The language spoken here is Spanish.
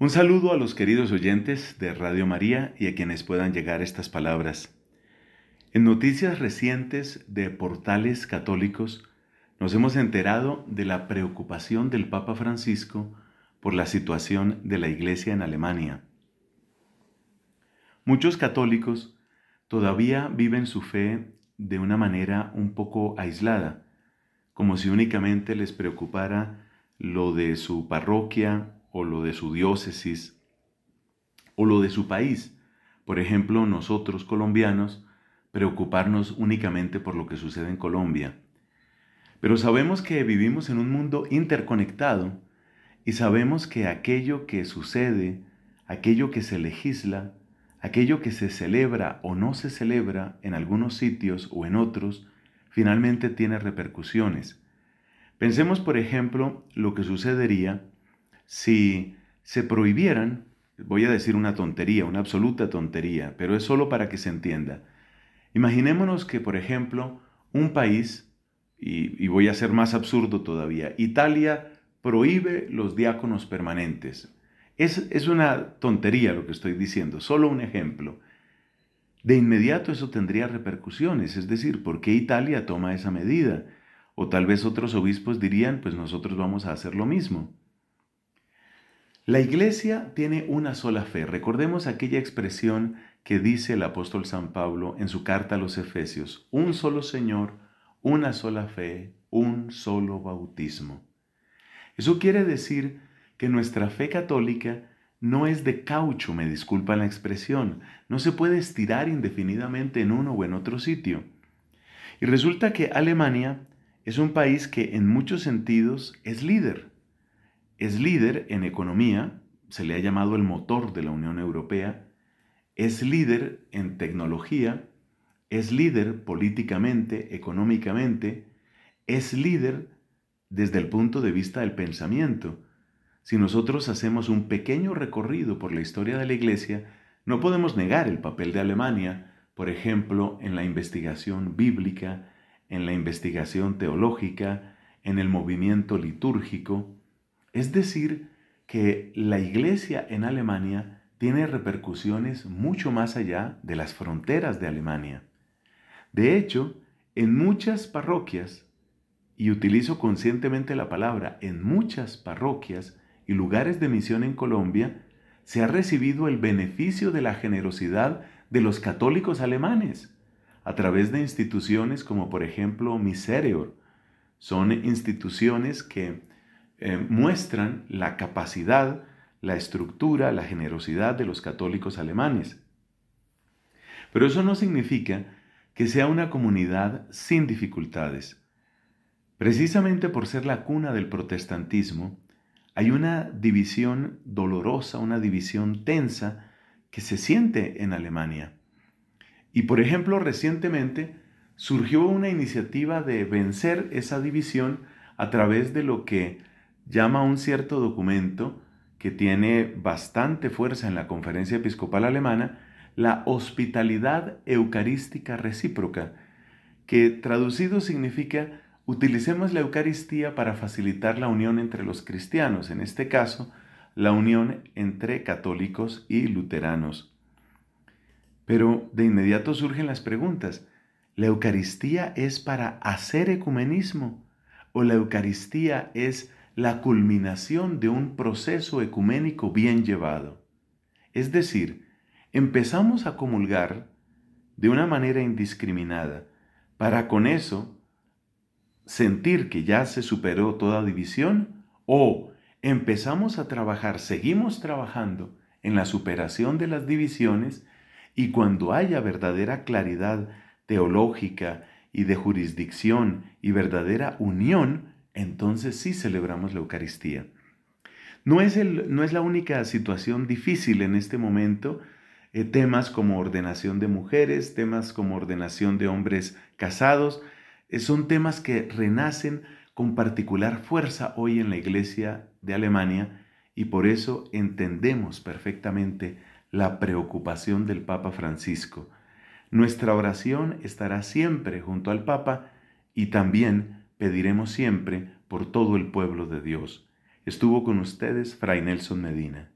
Un saludo a los queridos oyentes de Radio María y a quienes puedan llegar estas palabras. En noticias recientes de portales católicos nos hemos enterado de la preocupación del Papa Francisco por la situación de la Iglesia en Alemania. Muchos católicos todavía viven su fe de una manera un poco aislada, como si únicamente les preocupara lo de su parroquia o lo de su diócesis o lo de su país. Por ejemplo, nosotros colombianos, preocuparnos únicamente por lo que sucede en Colombia. Pero sabemos que vivimos en un mundo interconectado y sabemos que aquello que sucede, aquello que se legisla, aquello que se celebra o no se celebra en algunos sitios o en otros, finalmente tiene repercusiones. Pensemos, por ejemplo, lo que sucedería si se prohibieran, voy a decir una tontería, una absoluta tontería, pero es solo para que se entienda. Imaginémonos que, por ejemplo, un país, y, voy a ser más absurdo todavía, Italia prohíbe los diáconos permanentes. Es, es una tontería lo que estoy diciendo, solo un ejemplo. De inmediato eso tendría repercusiones, es decir, ¿por qué Italia toma esa medida? O tal vez otros obispos dirían, pues nosotros vamos a hacer lo mismo. La iglesia tiene una sola fe. Recordemos aquella expresión que dice el apóstol San Pablo en su carta a los Efesios, un solo Señor, una sola fe, un solo bautismo. Eso quiere decir que nuestra fe católica no es de caucho, me disculpa la expresión, no se puede estirar indefinidamente en uno o en otro sitio. Y resulta que Alemania es un país que en muchos sentidos es líder. Es líder en economía, se le ha llamado el motor de la Unión Europea, es líder en tecnología, es líder políticamente, económicamente, es líder desde el punto de vista del pensamiento. Si nosotros hacemos un pequeño recorrido por la historia de la Iglesia, no podemos negar el papel de Alemania, por ejemplo, en la investigación bíblica, en la investigación teológica, en el movimiento litúrgico, es decir, que la iglesia en Alemania tiene repercusiones mucho más allá de las fronteras de Alemania. De hecho, en muchas parroquias, y utilizo conscientemente la palabra, en muchas parroquias y lugares de misión en Colombia, se ha recibido el beneficio de la generosidad de los católicos alemanes a través de instituciones como por ejemplo Miserior, Son instituciones que eh, muestran la capacidad, la estructura, la generosidad de los católicos alemanes. Pero eso no significa que sea una comunidad sin dificultades. Precisamente por ser la cuna del protestantismo, hay una división dolorosa, una división tensa que se siente en Alemania. Y por ejemplo, recientemente surgió una iniciativa de vencer esa división a través de lo que llama a un cierto documento que tiene bastante fuerza en la Conferencia Episcopal Alemana, la hospitalidad eucarística recíproca, que traducido significa utilicemos la Eucaristía para facilitar la unión entre los cristianos, en este caso, la unión entre católicos y luteranos. Pero de inmediato surgen las preguntas. ¿La Eucaristía es para hacer ecumenismo? ¿O la Eucaristía es la culminación de un proceso ecuménico bien llevado. Es decir, empezamos a comulgar de una manera indiscriminada, para con eso sentir que ya se superó toda división o empezamos a trabajar, seguimos trabajando en la superación de las divisiones y cuando haya verdadera claridad teológica y de jurisdicción y verdadera unión, entonces sí celebramos la Eucaristía. No es, el, no es la única situación difícil en este momento, eh, temas como ordenación de mujeres, temas como ordenación de hombres casados, eh, son temas que renacen con particular fuerza hoy en la Iglesia de Alemania y por eso entendemos perfectamente la preocupación del Papa Francisco. Nuestra oración estará siempre junto al Papa y también pediremos siempre por todo el pueblo de Dios. Estuvo con ustedes Fray Nelson Medina.